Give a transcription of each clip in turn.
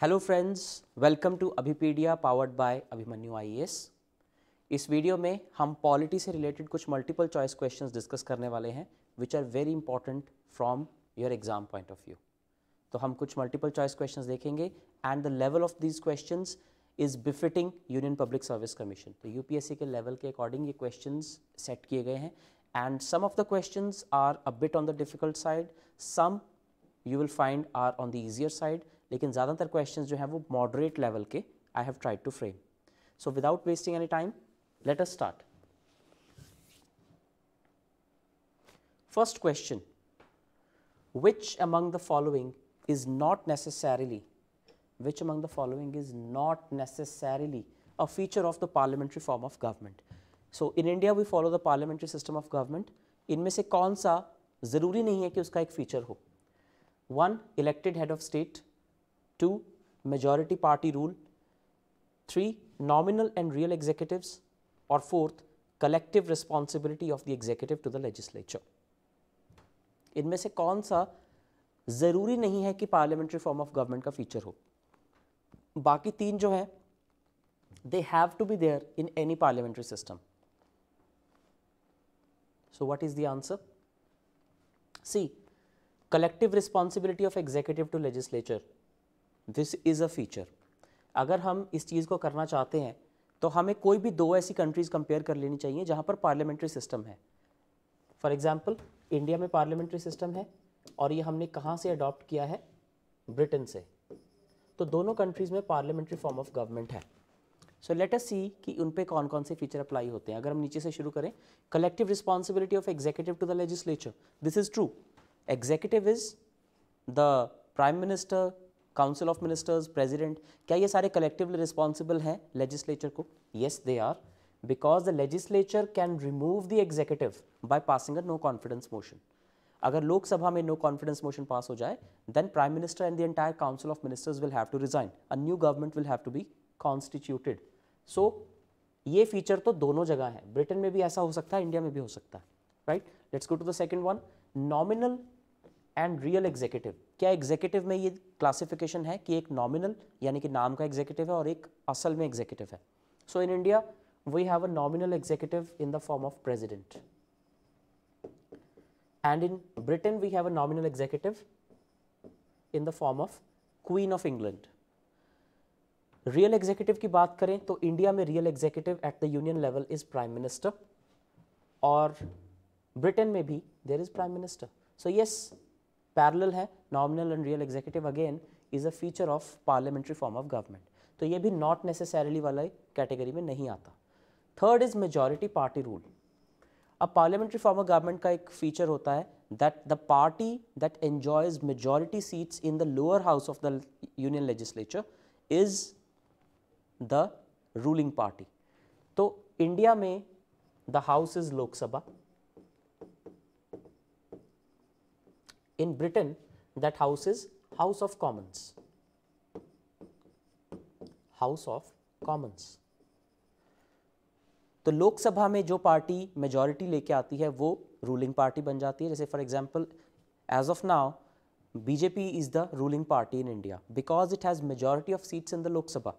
Hello friends welcome to Abhipedia powered by Abhimanyu I इस वीडियो में हम पॉलिटी से रिलेटेड कुछ मल्टीपल चॉइस क्वेश्चंस डिस्कस करने वाले हैं which are very important from your exam point of view तो हम कुछ मल्टीपल चॉइस क्वेश्चंस देखेंगे and the level of these question is befitting Union Public Service Commission तो यू के लेवल के अकॉर्डिंग ये क्वेश्चन सेट किए गए हैं and some of the question are a on the difficult side some you will find are on the easier side लेकिन ज़्यादातर क्वेश्चन जो है वो मॉडरेट लेवल के I have tried to frame so without wasting any time let's start first question which among the following is not necessarily which among the following is not necessarily a feature of the parliamentary form of government so in India we follow the parliamentary system of government इनमें से कौन सा जरूरी नहीं है कि उसका एक फीचर हो one elected head of state two majority party rule three nominal and real executive और fourth collective responsibility of the executive to the legislature इनमें से कौन सा जरूरी नहीं है कि पार्लियामेंट्री फॉर्म ऑफ गवर्नमेंट का फीचर हो बाकी तीन जो है they have to be there in any parliamentary system so what is the answer C collective responsibility of executive to legislature this is a feature अगर हम इस चीज़ को करना चाहते हैं तो हमें कोई भी दो ऐसी कंट्रीज़ कंपेयर कर लेनी चाहिए जहाँ पर पार्लियामेंट्री सिस्टम है फॉर एग्ज़ाम्पल इंडिया में पार्लियामेंट्री सिस्टम है और ये हमने कहाँ से अडॉप्ट किया है ब्रिटेन से तो दोनों कंट्रीज़ में पार्लियामेंट्री फॉर्म ऑफ गवर्नमेंट है सो लेट अस सी कि उन पे कौन कौन से फीचर अप्लाई होते हैं अगर हम नीचे से शुरू करें collective responsibility of executive to the legislature this is true executive is the prime minister council of ministers president क्या ये सारे कलेक्टिवली रिस्पॉन्सिबल हैं लेजिस्लेचर को yes they are because the legislature can remove the executive by passing a no confidence motion अगर लोकसभा में no confidence motion pass हो जाए then prime minister and the entire council of ministers will have to resign a new government will have to be constituted so ये feature तो दोनों जगह है Britain में भी ऐसा हो सकता है इंडिया में भी हो सकता है right let's go to the second one nominal and real executive क्या एग्जीक्यूटिव में ये क्लासिफिकेशन है कि एक नॉमिनल यानी कि नाम का एग्जीक्यूटिव है और एक असल में एग्जीक्यूटिव है so in India we have a nominal executive in the form of president and in Britain we have a nominal executive in the form of Queen of England real executive की बात करें तो India में real executive at the union level is prime minister और Britain में भी there is prime minister so yes parallel है nominal and real executive again is a feature of parliamentary form of government तो ये भी not necessarily वाला category में नहीं आता third is majority party rule अब पार्लियामेंट्री फॉर्म ऑफ गवर्नमेंट का एक फीचर होता है that the party that enjoys majority seats in the lower house of the union legislature is the ruling party तो इंडिया में the house is Lok Sabha in Britain that house is House of Commons. House of Commons. तो लोकसभा में जो party majority लेके आती है वो ruling party बन जाती है जैसे for example as of now BJP is the ruling party in India because it has majority of seats in the Lok Sabha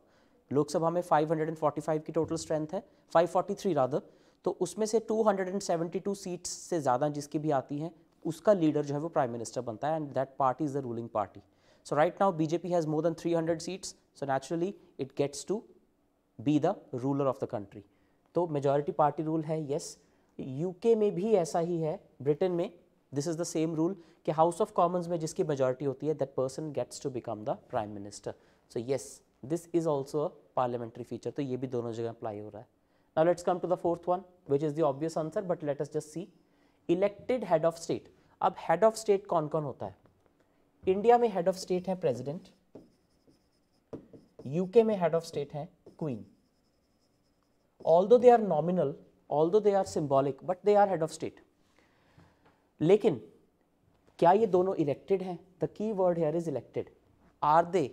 Lok Sabha में 545 की टोटल स्ट्रेंथ है 543 फोर्टी तो उसमें से 272 सीट्स से ज़्यादा जिसकी भी आती हैं उसका लीडर जो है वो प्राइम मिनिस्टर बनता है and that party is the ruling party so right now BJP has more than 300 seats so naturally it gets to be the ruler of the country तो मेजॉरिटी पार्टी रूल है yes yes. UK में भी ऐसा ही है Britain में this is the same rule कि House of Commons में जिसकी मेजॉरिटी होती है that person gets to become the prime minister so yes this is also a parliamentary feature तो ये भी दोनों जगह अप्लाई हो रहा है now let's come to the fourth one which is the obvious answer but let's just see elected head of state अब head of state कौन कौन होता है इंडिया में हेड ऑफ स्टेट है प्रेसिडेंट यूके में हेड ऑफ स्टेट है queen although they are nominal although they are symbolic but they are head of state लेकिन क्या ये दोनों इलेक्टेड हैं the key word here is elected are they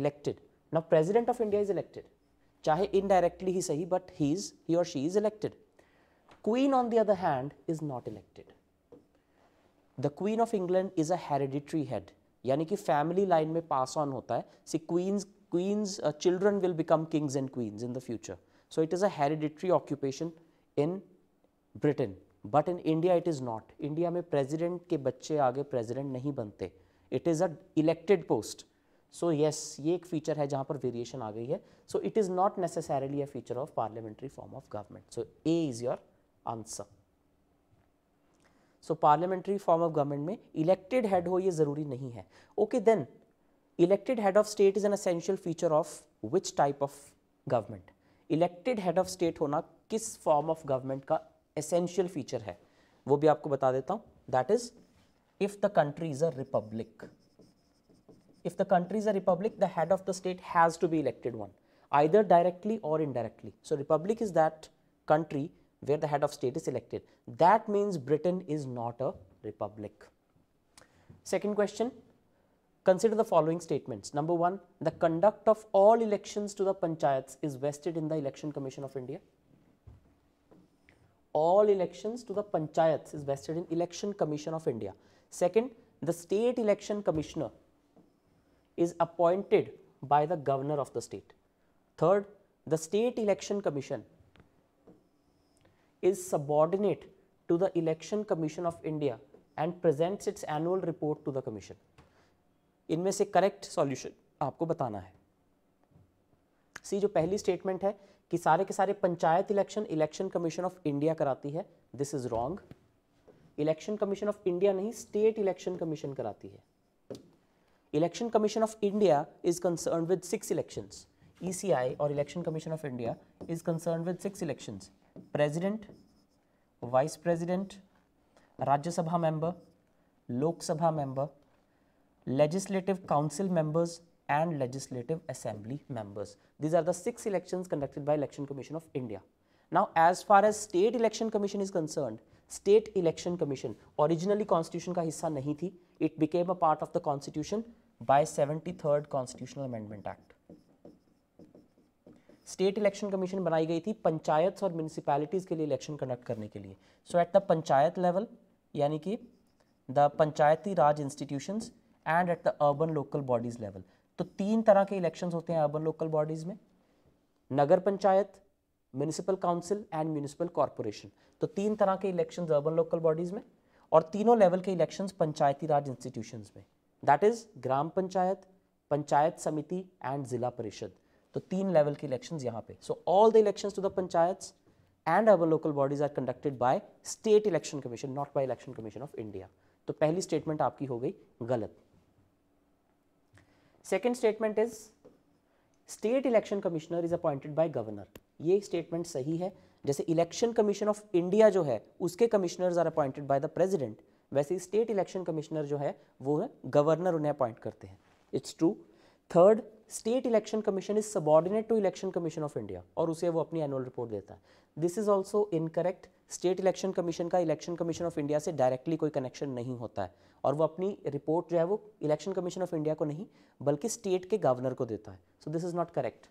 elected ना president of India is elected चाहे indirectly ही सही but he is he or she is elected Queen, on the other hand, is not elected. The Queen of England is a hereditary head. Yani ki family line may pass on hota hai. See, queens, queens, uh, children will become kings and queens in the future. So it is a hereditary occupation in Britain. But in India, it is not. India may president ke bache aage president nahi bante. It is a elected post. So yes, ye ek feature hai jahan par variation aage hai. So it is not necessarily a feature of parliamentary form of government. So A is your answer so parliamentary form of government में elected head हो ये ज़रूरी नहीं है okay then elected head of state is an essential feature of which type of government elected head of state होना किस form of government का essential feature है वो भी आपको बता देता हूं that is if the country is a republic if the country is a republic the head of the state has to be elected one either directly or indirectly so republic is that country where the head of state is elected. That means Britain is not a republic. Second question, consider the following statements. Number one, the conduct of all elections to the panchayats is vested in the Election Commission of India. All elections to the panchayats is vested in Election Commission of India. Second, the state election commissioner is appointed by the governor of the state. Third, the state election commission is subordinate to the Election Commission of India and presents its annual report to the commission. इनमें से correct solution आपको बताना है सी जो पहली statement है कि सारे के सारे panchayat election election commission of India कराती है this is wrong election commission of India नहीं स्टेट इलेक्शन कमीशन कराती है election commission of India is concern with six elections ECI or election commission of India is concern with six elections president vice president Rajya Sabha member Lok Sabha member legislative council members and legislative assembly members these are the six elections conducted by election commission of India now as far as state election commission is concern state election commission originally constitution का हिस्सा नहीं थी it became a part of the constitution by seventy third constitutional amendment act state election commission बनाई गई थी पंचायत और municipalities के लिए इलेक्शन कंडक्ट करने के लिए so at the panchayat level यानी कि the panchayati raj institutions and at the urban local bodies level तो तीन तरह के इलेक्शन होते हैं अर्बन लोकल बॉडीज़ में nagar panchayat municipal council and municipal corporation तो तीन तरह के इलेक्शन अर्बन लोकल बॉडीज़ में और तीनों लेवल के इलेक्शन पंचायती राज इंस्टीट्यूशन में that is gram panchayat panchayat samiti and ज़िला परिषद तो तीन लेवल के इलेक्शन यहाँ पे so all the election to the panchayat and our local bodies are conducted by state election commission not by election commission of India तो पहली स्टेटमेंट आपकी हो गई गलत second statement is state election commissioner is appointed by governor ये statement सही है जैसे इलेक्शन कमीशन ऑफ इंडिया जो है उसके commissioners are appointed by the president वैसे स्टेट इलेक्शन कमिश्नर जो है वो है गवर्नर उन्हें अपॉइंट करते हैं it's true third state election commission is subordinate to election commission of India और उसे वो अपनी एनुअल रिपोर्ट देता है this is also incorrect state election commission का इलेक्शन कमीशन ऑफ इंडिया से डायरेक्टली कोई कनेक्शन नहीं होता है और वो अपनी रिपोर्ट जो है वो इलेक्शन कमीशन ऑफ इंडिया को नहीं बल्कि स्टेट के गवर्नर को देता है so this is not correct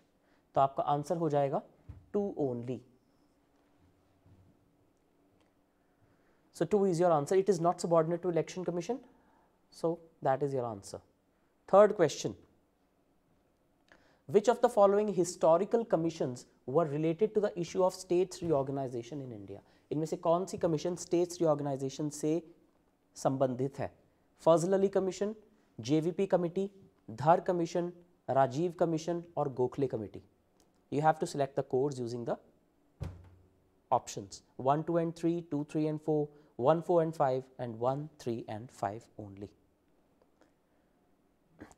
तो आपका आंसर हो जाएगा two only so two is your answer it is not subordinate to election commission so that is your answer third question Which of the following historical commissions were related to the issue of states reorganization in India? इनमें se kaun si commission states reorganization se sambandhit hai fazl ali commission jvp committee dhar commission rajiv commission और gokhale committee you have to select the codes using the options 1 2 and 3 2 3 and 4 1 4 and 5 and 1 3 and 5 only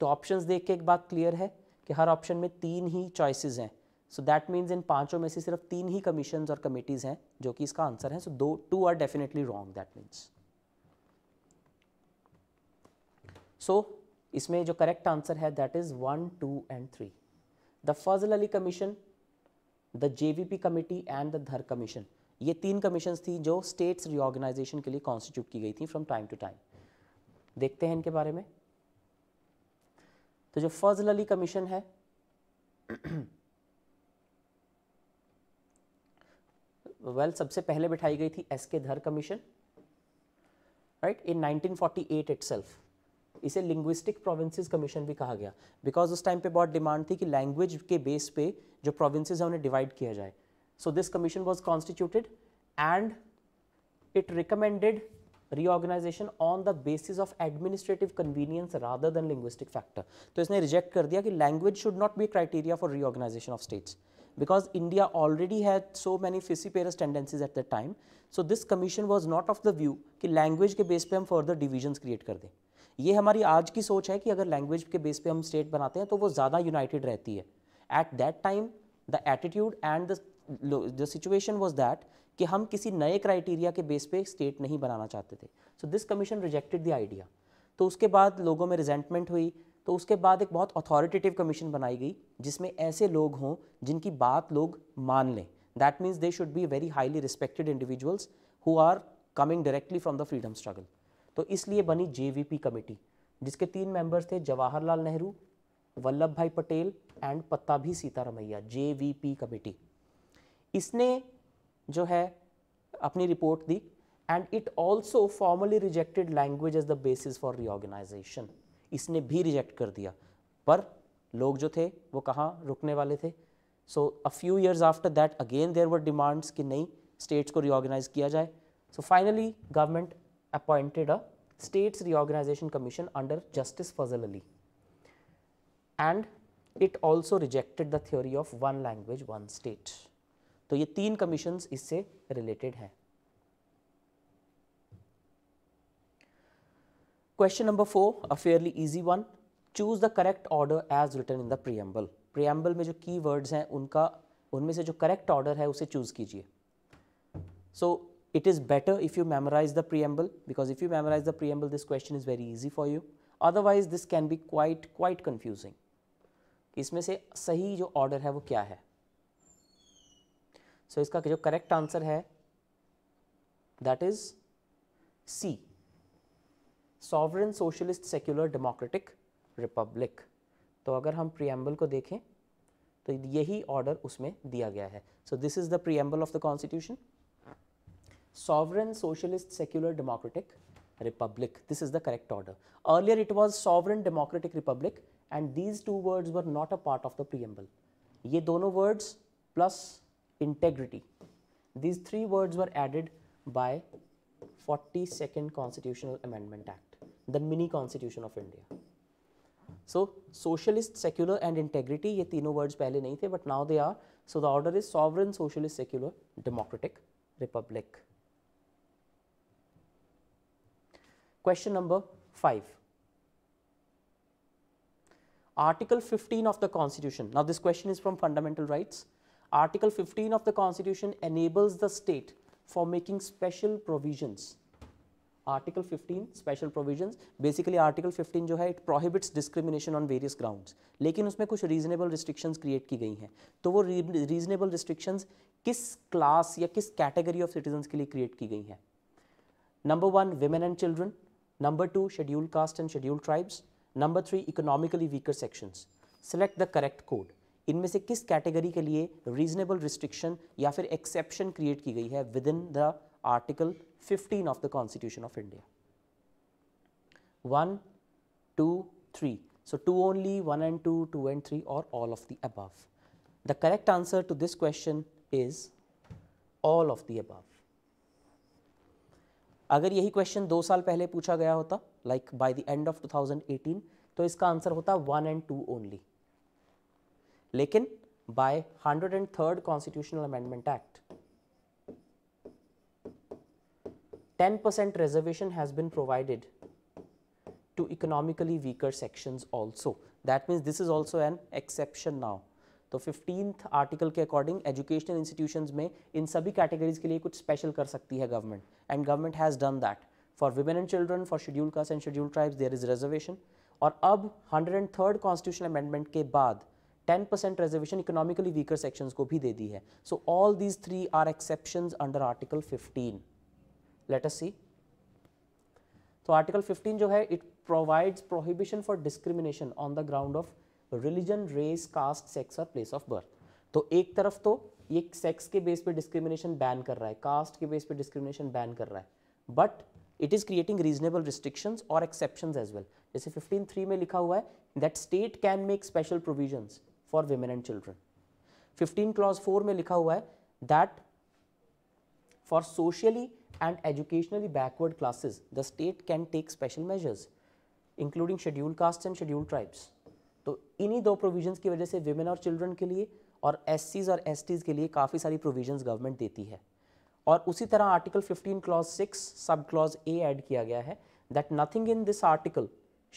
तो options देख के एक बात clear है कि हर option में तीन ही चॉइसेस हैं सो दैट मीन्स इन पांचों में से सिर्फ तीन ही कमीशन और कमेटीज़ हैं जो कि इसका आंसर है सो दो two are definitely wrong that means so इसमें जो करेक्ट आंसर है that is one two and three the Fazal Ali commission the JVP committee and the Dhar commission ये तीन कमीशन थी जो स्टेट्स रिओर्गेनाइजेशन के लिए कॉन्स्टिट्यूट की गई थी फ्रॉम टाइम टू टाइम देखते हैं इनके बारे में तो जो फजल अली कमीशन है वेल well, सबसे पहले बिठाई गई थी S K Dhar commission right in 1948 itself इसे लिंग्विस्टिक प्रोविंसेस कमीशन भी कहा गया बिकॉज उस टाइम पे बहुत डिमांड थी कि लैंग्वेज के बेस पे जो प्रोविंसेस है उन्हें डिवाइड किया जाए so this commission was constituted and it recommended reorganisation on the basis of administrative convenience rather than linguistic factor तो इसने रिजेक्ट कर दिया कि language should not be criteria for reorganisation of states because India already had so many fissiparous tendencies at the time so this commission was not of the view कि language के base पर हम further divisions create कर दें ये हमारी आज की सोच है कि अगर लैंग्वेज के बेस पर हम स्टेट बनाते हैं तो वो ज़्यादा यूनाइटेड रहती है at that time the attitude and the situation was that कि हम किसी नए क्राइटेरिया के बेस पे स्टेट नहीं बनाना चाहते थे so this commission rejected the idea तो उसके बाद लोगों में रिजेंटमेंट हुई तो उसके बाद एक बहुत अथॉरिटेटिव कमीशन बनाई गई जिसमें ऐसे लोग हों जिनकी बात लोग मान लें that means they should be very highly respected individuals who are coming directly from the freedom struggle तो इसलिए बनी जे कमेटी जिसके तीन मेंबर्स थे Jawaharlal Nehru Vallabhbhai Patel and Pattabhi Sitaramayya J committee इसने जो है अपनी रिपोर्ट दी and it also formally rejected language as the basis for reorganisation इसने भी रिजेक्ट कर दिया पर लोग जो थे वो कहाँ रुकने वाले थे so a few years after that again there were demands कि नहीं स्टेट्स को रिओर्गेनाइज किया जाए so finally government appointed a states reorganisation commission under justice Fazal Ali and it also rejected the theory of one language one state तो ये तीन commission इससे related हैं question number four a fairly easy one choose the correct order as written in the preamble preamble में जो की words हैं उनका उनमें से जो करेक्ट ऑर्डर है उसे चूज कीजिए so it is better if you memorise the preamble because if you memorise the preamble this question is very easy for you otherwise this can be quite quite confusing इसमें से सही जो order है वो क्या है so इसका जो करेक्ट आंसर है that is C sovereign socialist secular democratic republic तो अगर हम प्रीएम्बल को देखें तो यही ऑर्डर उसमें दिया गया है so this is the preamble of the constitution sovereign socialist secular democratic republic this is the correct order earlier it was sovereign democratic republic and these two words were not a part of the preamble ये दोनों words plus integrity. These three words were added by 42nd Constitutional Amendment Act, the mini constitution of India. So socialist, secular and integrity ये तीनों words पहले नहीं थे but now they are. So the order is sovereign, socialist, secular, democratic, republic. Question number 5. Article 15 of the constitution. Now this question is from fundamental rights Article 15 of the Constitution enables the state for making special provisions. Article 15 special provisions basically Article 15 जो है it prohibits discrimination on various grounds लेकिन उसमें कुछ reasonable restrictions create की गई हैं तो वो reasonable restrictions किस class या किस category of citizens के लिए create की गई हैं number one women and children number two scheduled caste and scheduled tribes number three economically weaker sections select the correct code इनमें से किस कैटेगरी के लिए रीजनेबल रिस्ट्रिक्शन या फिर एक्सेप्शन क्रिएट की गई है within the article 15 of the constitution of India one two three so two only one and two two and three or all of the above the correct answer to this question is all of the above अगर यही question दो साल पहले पूछा गया होता like by the end of 2018 तो इसका आंसर होता वन एंड टू ओनली लेकिन by hundred third constitutional amendment act 10% reservation has been provided to economically weaker section also that means this is also an exception now तो 15th article के according educational institution में इन सभी categories के लिए कुछ special कर सकती है government and government has done that for women and children for scheduled caste and schedule tribes there is reservation और अब hundred and third constitution amendment के बाद ten percent reservation economically weaker sections को भी दे दी है so all these three are exception under article fifteen let us see तो आर्टिकल फिफ्टीन जो है it provides prohibition for discrimination on the ground of religion race caste sex or place of birth तो एक तरफ तो ये sex के base पे डिस्क्रिमिनेशन बैन कर रहा है कास्ट के बेस पे डिस्क्रिमिनेशन बैन कर रहा है but it is creating reasonable restrictions और एक्सेप्शन एज वेल जैसे फिफ्टीन थ्री में लिखा हुआ है that state can make special provisions for women and children fifteen clause four में लिखा हुआ है that for socially and educationally backward classes the state can take special measures including schedule caste and schedule tribes तो इन्हीं दो provision की वजह से वेमेन और चिल्ड्रन के लिए और एस सीज और एस टीज के लिए काफ़ी सारी प्रोविजन गवर्नमेंट देती है और उसी तरह article fifteen clause six sub clause A add किया गया है that nothing in this article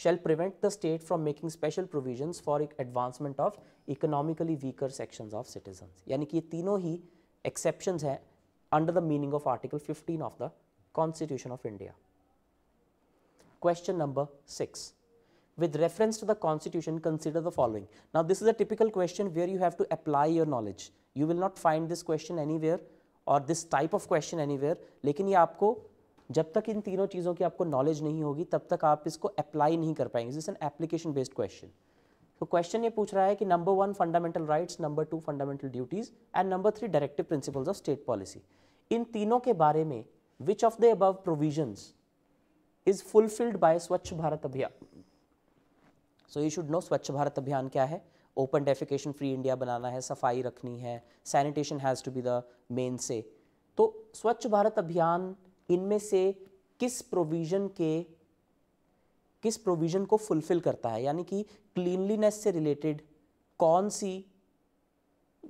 shall prevent the state from making special provisions for advancement of economically weaker sections of citizens. यानी कि ये तीनों ही exceptions हैं under the meaning of Article 15 of the Constitution of India. Question number 6. With reference to the constitution, consider the following. Now, this is a typical question where you have to apply your knowledge. You will not find this question anywhere or this type of question anywhere. लेकिन ये आपको जब तक इन तीनों चीज़ों की आपको knowledge नहीं होगी तब तक आप इसको अप्लाई नहीं कर पाएंगे is an application based question तो क्वेश्चन ये पूछ रहा है कि number one fundamental rights number two fundamental duties and number three directive principles of state policy इन तीनों के बारे में which of the above provisions is fulfilled by Swachh Bharat अभियान सो यू शुड नो स्वच्छ भारत अभियान क्या है ओपन डेफिकेशन फ्री इंडिया बनाना है सफाई रखनी है sanitation has to be the main से तो स्वच्छ भारत अभियान इनमें से किस प्रोविज़न के किस प्रोविज़न को फुलफ़िल करता है यानी कि क्लीनलीनेस से रिलेटेड कौन सी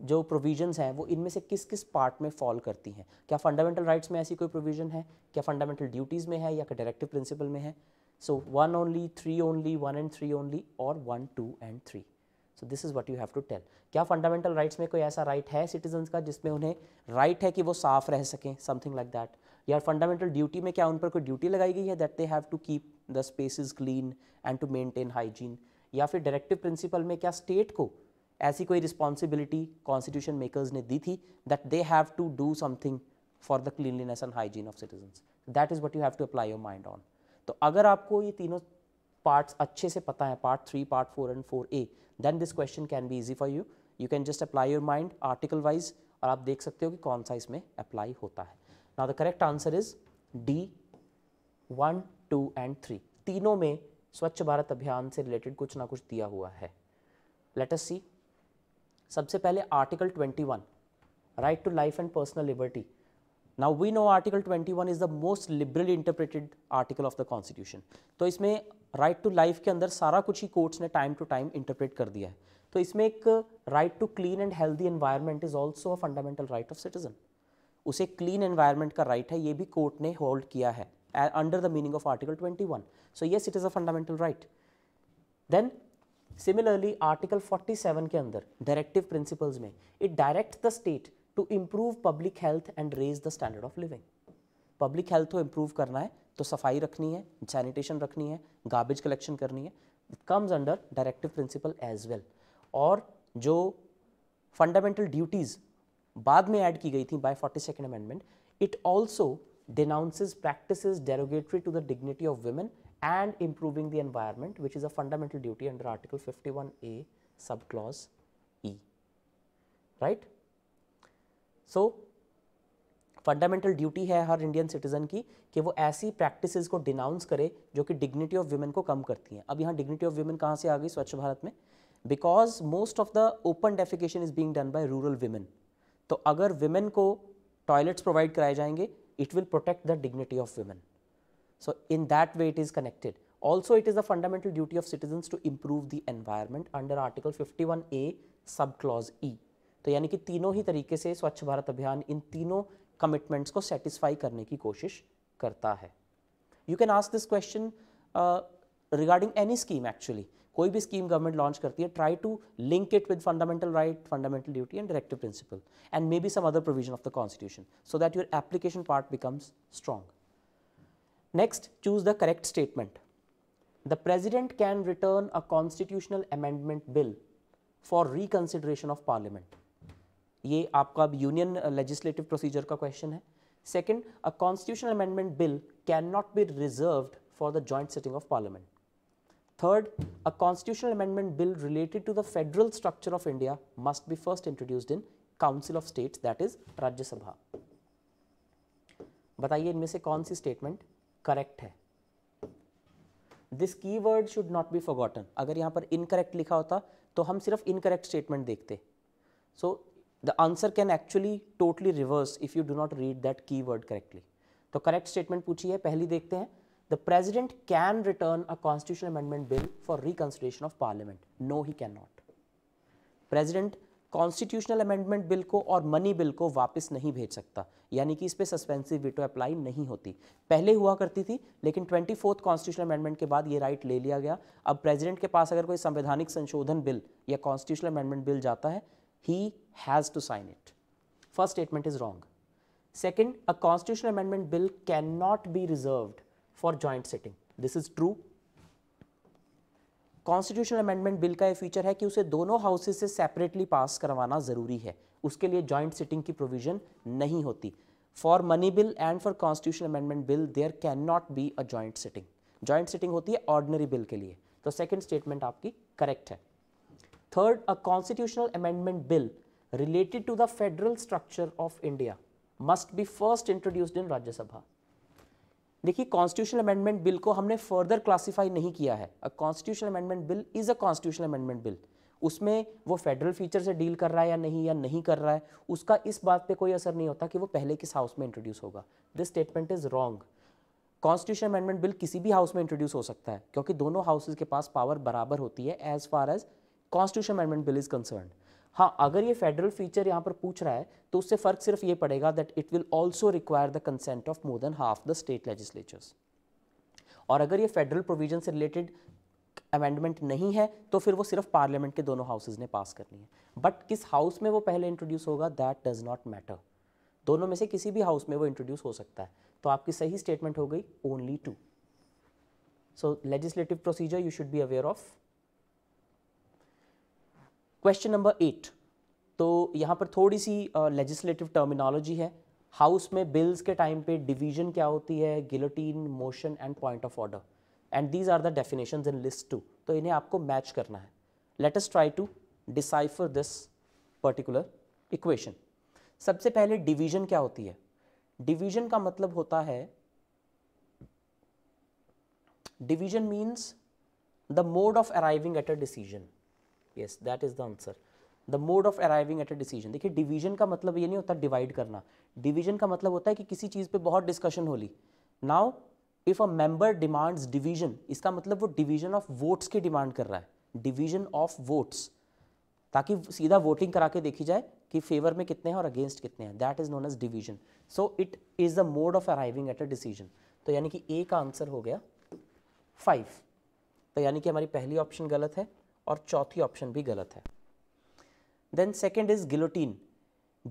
जो प्रोविजंस हैं वो इनमें से किस किस पार्ट में फॉल करती हैं क्या फंडामेंटल राइट्स में ऐसी कोई प्रोविजन है क्या फंडामेंटल ड्यूटीज़ में है या डायरेक्टिव प्रिंसिपल में है so one only three only one and three only और one two and three so this is what you have to tell क्या फंडामेंटल राइट्स में कोई ऐसा राइट right है सिटीजन का जिसमें उन्हें राइट right है कि वो साफ रह सकें समथिंग लाइक दैट या फंडामेंटल ड्यूटी में क्या उन पर कोई ड्यूटी लगाई गई है that they have to keep the is clean and to maintain hygiene या फिर डायरेक्टिव प्रिंसिपल में क्या स्टेट को ऐसी कोई रिस्पॉन्सिबिलिटी कॉन्स्टिट्यूशन मेकर्स ने दी थी that they have to do something for the cleanliness and hygiene of citizens that is what you have to apply your mind on तो अगर आपको ये तीनों पार्ट्स अच्छे से पता है part three part four and four A then this question can be easy for you you can just apply your mind article wise और आप देख सकते हो कि कौन सा इसमें अप्लाई होता है now the correct answer is D one two and three तीनों में स्वच्छ भारत अभियान से रिलेटेड कुछ ना कुछ दिया हुआ है लेटस सी सबसे पहले article twenty one right to life and personal liberty now we know article 21 is the most liberally interpreted article of the constitution तो इसमें राइट टू लाइफ के अंदर सारा कुछ ही कोर्ट्स ने टाइम टू टाइम इंटरप्रेट कर दिया है तो इसमें एक right to clean and healthy environment is also a fundamental right of citizen उसे क्लीन एनवायरनमेंट का राइट right है ये भी कोर्ट ने होल्ड किया है under the meaning of article 21 so yes it is a fundamental right then similarly article 47 के अंदर डायरेक्टिव प्रिंसिपल्स में it direct the state to improve public health and raise the standard of living public health को improve करना है तो सफाई रखनी है सैनिटेशन रखनी है गार्बेज कलेक्शन करनी है it comes under directive principle as well और जो फंडामेंटल ड्यूटीज़ बाद में ऐड की गई थी by forty second amendment it also practice derogatory to the dignity of women and improving the environment which is a fundamental duty under article fifty one A sub clause E right so fundamental duty है हर Indian citizen की कि वो ऐसी practices को denounce करे जो कि डिग्निटी ऑफ वुमेन को कम करती हैं अब यहाँ डिग्निटी ऑफ वुमेन कहाँ से आ गई स्वच्छ भारत में because most of the open defecation is being done by rural women तो अगर वुमेन को टॉयलेट्स प्रोवाइड कराए जाएंगे it will protect the dignity of women so in that way it is connected also it is the fundamental duty of citizen to improve the environment under article fifty one A sub clause ई तो यानी कि तीनों ही तरीके से स्वच्छ भारत अभियान इन तीनों commitments को सेटिस्फाई करने की कोशिश करता है you can ask this question regarding any scheme actually कोई भी स्कीम गवर्नमेंट लॉन्च करती है try to link it with fundamental right fundamental duty and directive principle and may be some other provision of the constitution so that your application part becomes strong next choose the correct statement the president can return a constitutional amendment bill for reconsideration of parliament ये आपका अब union legislative procedure का question है second a constitutional amendment bill can not be reserved for the joint sitting of parliament third a constitutional amendment bill related to the federal structure of India must be first introduced in council of States that is Rajya Sabha बताइए इनमें से कौन सी statement correct है this key word should not be forgotten अगर यहां पर incorrect लिखा होता तो हम सिर्फ इनकरेक्ट स्टेटमेंट देखते so the answer can actually totally reverse if you do not read that key word correctly तो करेक्ट स्टेटमेंट पूछी है पहली देखते हैं the president can return a constitution amendment bill for reconsideration of parliament no he can not president constitutional amendment bill को और money bill को वापस नहीं भेज सकता यानी कि इस पर सस्पेंसिव वीटो अप्लाई नहीं होती पहले हुआ करती थी लेकिन ट्वेंटी फोर्थ कॉन्स्टिट्यूशन अमेंडमेंट के बाद ये राइट ले लिया गया अब प्रेजिडेंट के पास अगर कोई संवैधानिक संशोधन बिल या कॉन्स्टिट्यूशनल अमेंडमेंट बिल जाता है He has to sign it. First statement is wrong. Second, a constitutional amendment bill cannot be reserved for joint sitting. This is true. Constitutional amendment bill का ये फीचर है कि उसे दोनों houses से separately पास करवाना ज़रूरी है उसके लिए जॉइंट सिटिंग की प्रोविजन नहीं होती for money bill and for constitutional amendment bill there can not be a joint sitting joint sitting होती है ऑर्डनरी बिल के लिए तो सेकंड स्टेटमेंट आपकी करेक्ट है Third, a constitutional amendment bill related to the federal structure of India must be first introduced in Rajya Sabha. देखिए constitutional amendment bill को हमने फर्दर क्लासिफाई नहीं किया है a constitutional amendment bill is a constitutional amendment bill उसमें वो federal feature से deal कर रहा है या नहीं या नहीं कर रहा है उसका इस बात पे कोई असर नहीं होता कि वो पहले किस हाउस में इंट्रोड्यूस होगा this statement is wrong constitution amendment bill किसी भी हाउस में इंट्रोड्यूस हो सकता है क्योंकि दोनों हाउसेज के पास पावर बराबर होती है as far as constitution amendment bill is concern हाँ अगर ये फेडरल फीचर यहाँ पर पूछ रहा है तो उससे फर्क सिर्फ ये पड़ेगा that it will also require the consent of more than half the state legislatures और अगर ये फेडरल प्रोविजन से रिलेटेड अमेंडमेंट नहीं है तो फिर वो सिर्फ पार्लियामेंट के दोनों हाउसेज ने पास करनी है बट किस हाउस में वो पहले इंट्रोड्यूस होगा दैट डज नॉट मैटर दोनों में से किसी भी हाउस में वो इंट्रोड्यूस हो सकता है तो आपकी सही स्टेटमेंट हो गई only two so legislative procedure you should be aware of question number eight तो यहाँ पर थोड़ी सी लेजिस्लेटिव uh, टर्मिनोलॉजी है हाउस में बिल्स के टाइम पे डिवीजन क्या होती है guillotine motion and point of order and these are the definition in list two तो इन्हें आपको मैच करना है let us try to decipher this particular equation सबसे पहले डिवीजन क्या होती है डिवीजन का मतलब होता है division means the mode of arriving at a decision yes that is the answer the mode of arriving at a decision देखिए डिवीजन का मतलब ये नहीं होता डिवाइड करना डिवीजन का मतलब होता है कि किसी चीज़ पे बहुत डिस्कशन होली now if a member demands division इसका मतलब वो डिवीजन ऑफ वोट्स की डिमांड कर रहा है डिवीजन ऑफ वोट्स ताकि सीधा वोटिंग करा के देखी जाए कि फेवर में कितने हैं और अगेंस्ट कितने हैं that is known as division so it is the mode of arriving at a decision तो यानी कि ए का आंसर हो गया फाइव तो यानी कि हमारी पहली ऑप्शन गलत है और चौथी ऑप्शन भी गलत है then second is guillotine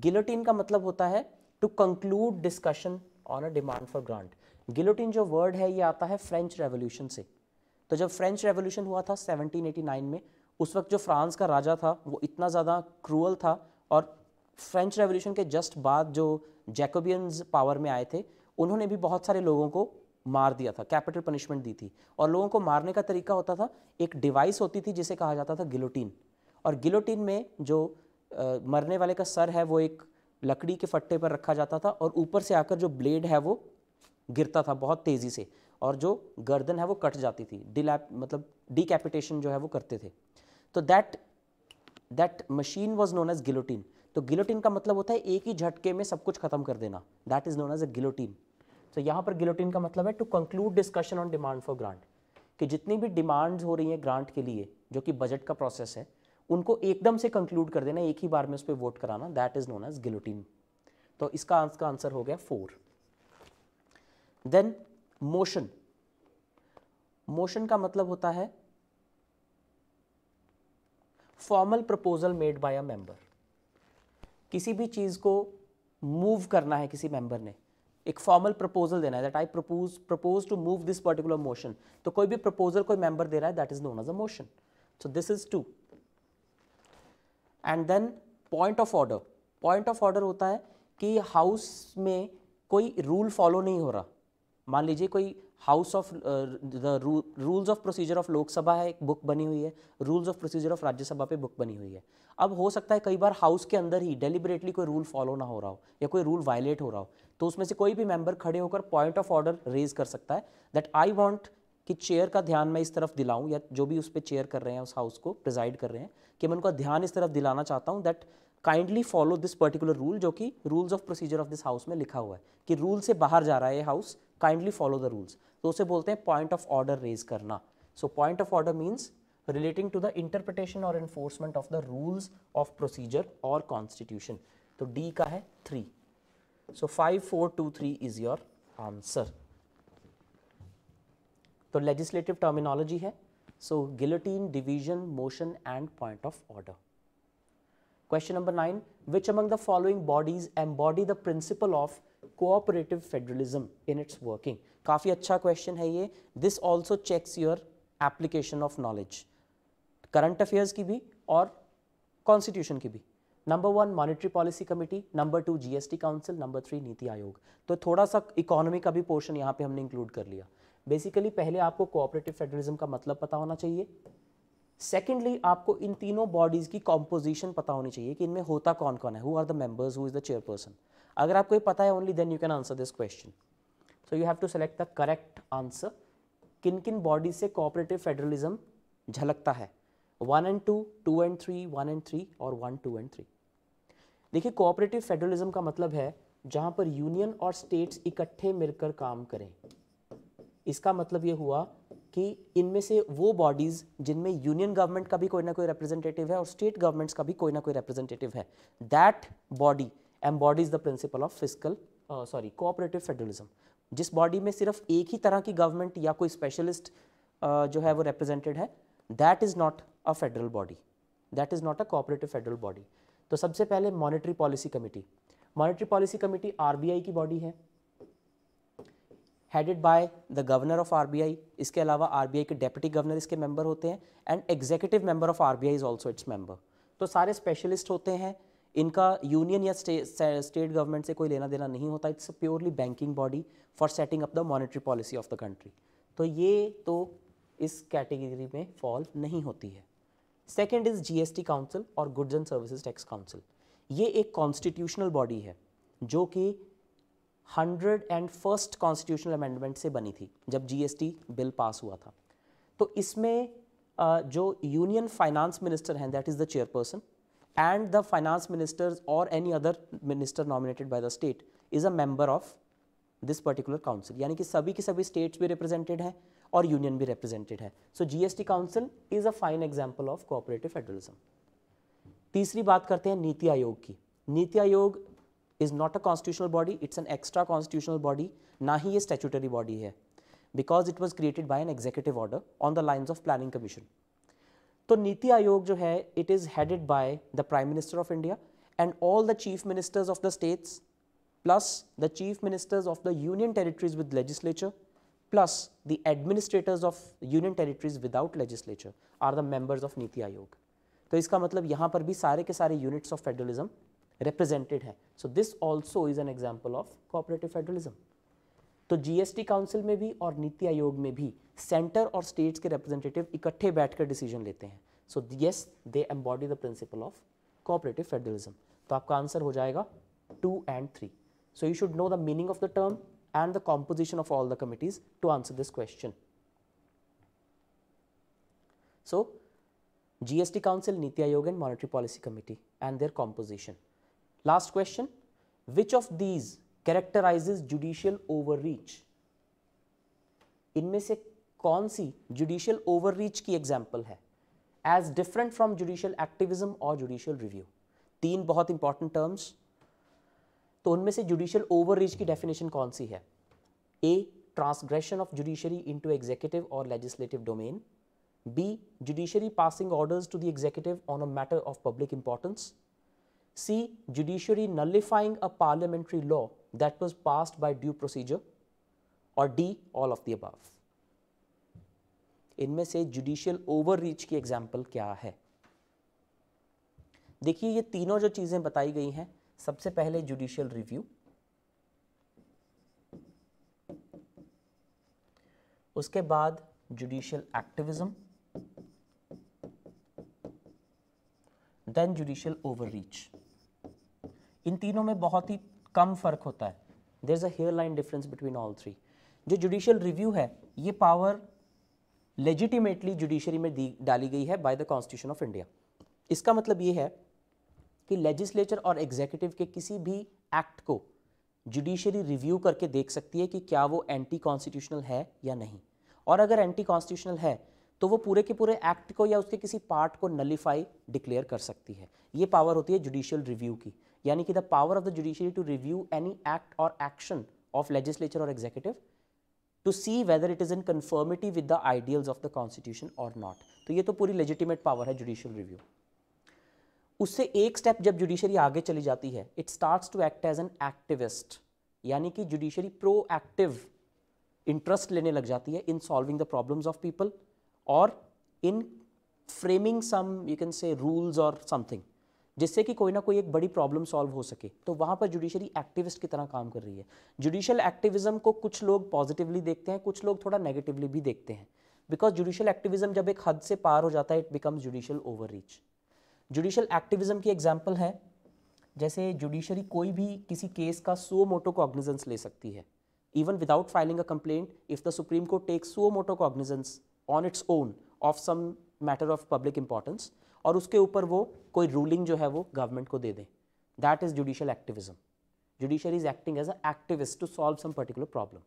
guillotine का मतलब होता है to conclude discussion on a demand for grant guillotine जो वर्ड है ये आता है फ्रेंच रेवोल्यूशन से तो जब फ्रेंच रेवोल्यूशन हुआ था 1789 में उस वक्त जो फ्रांस का राजा था वो इतना ज़्यादा क्रूअल था और फ्रेंच रेवोल्यूशन के जस्ट बाद जो जैकोबियंस पावर में आए थे उन्होंने भी बहुत सारे लोगों को मार दिया था कैपिटल पनिशमेंट दी थी और लोगों को मारने का तरीका होता था एक डिवाइस होती थी जिसे कहा जाता था गिलोटीन और गिलोटीन में जो आ, मरने वाले का सर है वो एक लकड़ी के फट्टे पर रखा जाता था और ऊपर से आकर जो ब्लेड है वो गिरता था बहुत तेज़ी से और जो गर्दन है वो कट जाती थी डिलैप मतलब डिकैपिटेशन जो है वो करते थे तो that that machine was known as guillotine तो गिलोटीन का मतलब होता है एक ही झटके में सब कुछ खत्म कर देना that is known as a guillotine तो यहाँ पर गिलोटिन का मतलब है to conclude discussion on demand for grant कि जितनी भी डिमांड्स हो रही हैं ग्रांट के लिए जो कि बजट का प्रोसेस है उनको एकदम से कंक्लूड कर देना एक ही बार में उस पर वोट कराना that is known as guillotine तो इसका आंसर हो गया फोर देन मोशन मोशन का मतलब होता है formal proposal made by a member किसी भी चीज़ को मूव करना है किसी मेंबर ने एक फॉर्मल प्रपोजल देना है that I propose propose to move this particular motion तो कोई भी प्रपोजल कोई मेंबर दे रहा है that is known as a motion so this is two and then point of order point of order होता है कि हाउस में कोई रूल फॉलो नहीं हो रहा मान लीजिए कोई house of the rules of procedure of Lok Sabha है एक बुक बनी हुई है rules of procedure of Rajya Sabha पे बुक बनी हुई है अब हो सकता है कई बार हाउस के अंदर ही डेलिबरेटली कोई रूल फॉलो ना हो रहा हो या कोई रूल वायलेट हो रहा हो तो उसमें से कोई भी मेंबर खड़े होकर पॉइंट ऑफ ऑर्डर रेज कर सकता है दैट आई वांट कि चेयर का ध्यान मैं इस तरफ दिलाऊं या जो भी उस पर चेयर कर रहे हैं उस हाउस को प्रिजाइड कर रहे हैं कि मैं उनका ध्यान इस तरफ दिलाना चाहता हूँ that kindly follow this particular rule जो कि rules of procedure of this house में लिखा हुआ है कि रूल से बाहर जा रहा है ये house kindly follow the rules तो उसे बोलते हैं पॉइंट ऑफ ऑर्डर रेज करना so point of order means relating to the interpretation और enforcement of the rules of procedure और कॉन्स्टिट्यूशन तो डी का है three So, 5423 is your answer. So, legislative terminology hai. So, guillotine, division, motion, and point of order. Question number 9 Which among the following bodies embody the principle of cooperative federalism in its working? Kafi acha question hai This also checks your application of knowledge. Current affairs ki bhi or constitution ki bhi. Number one monetary policy committee number two GST council number three Niti Aayog तो थोड़ा सा economy का भी portion यहाँ पे हमने include कर लिया बेसिकली पहले आपको कोऑपरेटिव फेडरलिज्म का मतलब पता होना चाहिए सेकेंडली आपको इन तीनों बॉडीज़ की कॉम्पोजिशन पता होनी चाहिए कि इनमें होता कौन कौन है who are the members who is the chairperson अगर आपको ये पता है only then you can answer this question so you have to select the correct answer किन किन बॉडीज से कोऑपरेटिव फेडरलिज्म झलकता है one and two two and three one and three और वन टू एंड थ्री देखिए cooperative federalism का मतलब है जहां पर यूनियन और स्टेट्स इकट्ठे मिलकर काम करें इसका मतलब ये हुआ कि इनमें से वो बॉडीज़ जिनमें यूनियन गवर्नमेंट का भी कोई ना कोई रिप्रेजेंटेटिव है और स्टेट गवर्नमेंट्स का भी कोई ना कोई रिप्रेजेंटेटिव है that body embodies the principle of physical sorry cooperative federalism जिस बॉडी में सिर्फ एक ही तरह की गवर्नमेंट या कोई स्पेशलिस्ट uh, जो है वो रिप्रेजेंटेड है that is not a federal body that is not a cooperative federal body तो सबसे पहले monetary policy committee monetary policy committee RBI की बॉडी है headed by the governor of RBI इसके अलावा आरबीआई के डेप्यूटी गवर्नर इसके मेंबर होते हैं and executive member of RBI is also its member तो सारे स्पेशलिस्ट होते हैं इनका यूनियन या स्टेट गवर्नमेंट से कोई लेना देना नहीं होता it's purely banking body for setting up the monetary policy of the country तो ये तो इस कैटेगरी में फॉल नहीं होती है second is G S T council और goods and services tax council ये एक कॉन्स्टिट्यूशनल बॉडी है जो कि hundred and first constitutional amendment से बनी थी जब G S T bill pass हुआ था तो इसमें जो यूनियन फाइनेंस मिनिस्टर हैं that is the chairperson and the finance ministers और any other minister nominated by the state is a member of this particular council यानी कि सभी के सभी स्टेट्स भी रिप्रेजेंटेड हैं और यूनियन भी रिप्रेजेंटेड है so GST council is a fine example of cooperative federalism तीसरी बात करते हैं नीति आयोग की Niti Aayog is not a constitutional body it's an extra constitutional body ना ही ये स्टेचुटरी बॉडी है because it was created by an executive order on the lines of planning commission तो नीति आयोग जो है it is headed by the prime minister of India and all the chief ministers of the states plus the chief ministers of the union territories with legislature plus the administrators of union territories without legislature are the members of Niti Aayog. तो इसका मतलब यहाँ पर भी सारे के सारे units of federalism represented हैं. So this also is an example of cooperative federalism. तो जीएसटी काउंसिल में भी और नीति आयोग में भी सेंटर और स्टेट्स के रिप्रेजेंटेटिव इकट्ठे बैठकर डिसीजन लेते हैं so yes they embody the principle of cooperative federalism तो आपका आंसर हो जाएगा two and three so you should know the meaning of the term and the composition of all the committees to answer this question. So, GST Council, Niti Aayog and Monetary Policy Committee and their composition. Last question, which of these characterizes judicial overreach? In से कौन सी judicial overreach की example है As different from judicial activism or judicial review, तीन बहुत important terms. तो उनमें से judicial reach की डेफिनेशन कौन सी है A transgression of judiciary to executive और legislative domain B judiciary passing orders to the executive on a matter of public importance C judiciary nullifying a parliamentary law that was pass by due procedure और D all of the above इनमें से judicial reach की example क्या है देखिए ये तीनों जो चीज़ें बताई गई हैं सबसे पहले जुडिशियल रिव्यू उसके बाद judicial activism then judicial overreach इन तीनों में बहुत ही कम फर्क होता है देर इज अयर line difference between all three जो जुडिशियल रिव्यू है ये पावर लेजिटिमेटली जुडिशरी में दी डाली गई है by the constitution of India इसका मतलब ये है कि लेजिस्लेचर और एग्जीक्यूटिव के किसी भी एक्ट को जुडिशरी रिव्यू करके देख सकती है कि क्या वो एंटी कॉन्स्टिट्यूशनल है या नहीं और अगर एंटी कॉन्स्टिट्यूशनल है तो वो पूरे के पूरे एक्ट को या उसके किसी पार्ट को नलीफाई डिक्लेयर कर सकती है ये पावर होती है जुडिशियल रिव्यू की यानी कि the power of the judiciary to review any act और एक्शन ऑफ लेजिस्लेचर और executive to see whether it is in conformity with the ideals of the constitution और नॉट तो ये तो पूरी लेजिटिमेट पावर है जुडिशियल रिव्यू उससे एक स्टेप जब जुडिशरी आगे चली जाती है it starts to act as an activist यानी कि जुडिशरी प्रो एक्टिव इंटरेस्ट लेने लग जाती है in solving the problems of people और in framing some you can say rules और समथिंग जिससे कि कोई ना कोई एक बड़ी प्रॉब्लम सॉल्व हो सके तो वहाँ पर जुडिशरी एक्टिविस्ट की तरह काम कर रही है जुडिशल एक्टिविज्म को कुछ लोग पॉजिटिवली देखते हैं कुछ लोग थोड़ा नेगेटिवली भी देखते हैं बिकॉज जुडिशियल एक्टिविज्म जब एक हद से पार हो जाता है it becomes over reach judicial activism की एग्जाम्पल है जैसे जुडिशरी कोई भी किसी केस का सो मोटो कॉग्निजेंस ले सकती है even without filing a complaint if the supreme court takes suo motu cognizance on its own of some matter of public importance और उसके ऊपर वो कोई रूलिंग जो है वो गवर्नमेंट को दे दें that is judicial activism judiciary is acting as a activist to solve some particular problem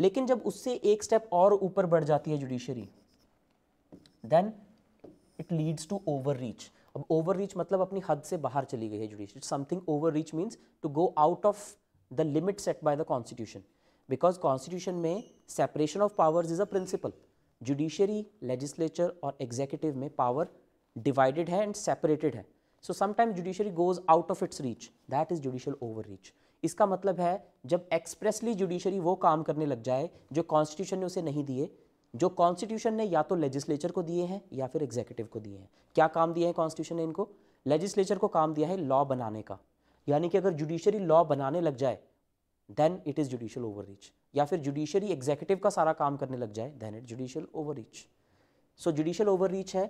लेकिन जब उससे एक स्टेप और ऊपर बढ़ जाती है judiciary then it leads to over reach अब ओवर रीच मतलब अपनी हद से बाहर चली गई है judiciary something over reach means to go out of the limit set by the constitution because constitution में separation of powers is a principle judiciary legislature और एग्जीक्यूटिव में पावर डिवाइडेड है एंड सेपरेटेड है so sometime judiciary goes out of its reach that is judicial over reach इसका मतलब है जब expressly judiciary वो काम करने लग जाए जो कॉन्स्टिट्यूशन ने उसे नहीं दिए जो कॉन्स्टिट्यूशन ने या तो लेजिस्लेचर को दिए हैं या फिर एग्जीक्यूटिव को दिए हैं क्या काम दिया है कॉन्स्टिट्यूशन ने इनको लेजिस्लेचर को काम दिया है लॉ बनाने का यानी कि अगर जुडिशरी लॉ बनाने लग जाए then it is judicial overreach या फिर जुडिशरी एग्जीक्यूटिव का सारा काम करने लग जाए then it judicial overreach so judicial overreach है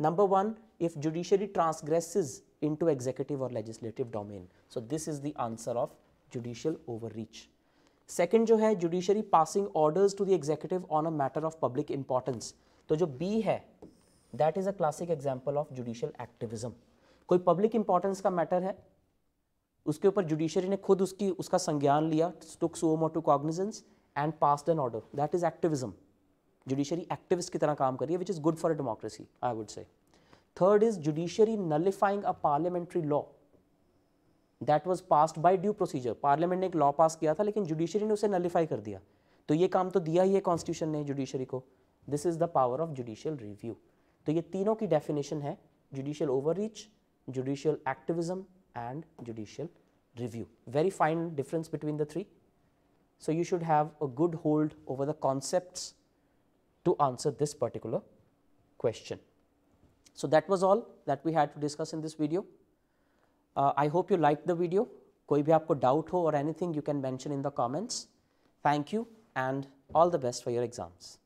number if judiciary transgresses into executive और legislative domain so this is the answer of judicial over reach second जो है judiciary passing orders to the executive on a matter of public importance तो जो B है that is a classic example of judicial activism कोई public importance का matter है उसके ऊपर जुडिशरी ने खुद उसकी उसका संज्ञान लिया took motu cognizance and pass an order that is activism judiciary activist की तरह काम करिए which is good for a democracy I would say third is judiciary nullifying a parliamentary law that was passed by due procedure parliament ने एक law पास किया था लेकिन judiciary ने उसे नलीफाई कर दिया तो ये काम तो दिया ही है कॉन्स्टिट्यूशन ने जुडिशरी को this is the power of judicial review तो ये तीनों की डेफिनेशन है judicial overreach judicial activism and judicial review very fine difference between the three so you should have a good hold over the concepts to answer this particular question. So that was all that we had to discuss in this video. I hope you like the video कोई भी आपको doubt हो और anything you can mention in the comments thank you and all the best for your exams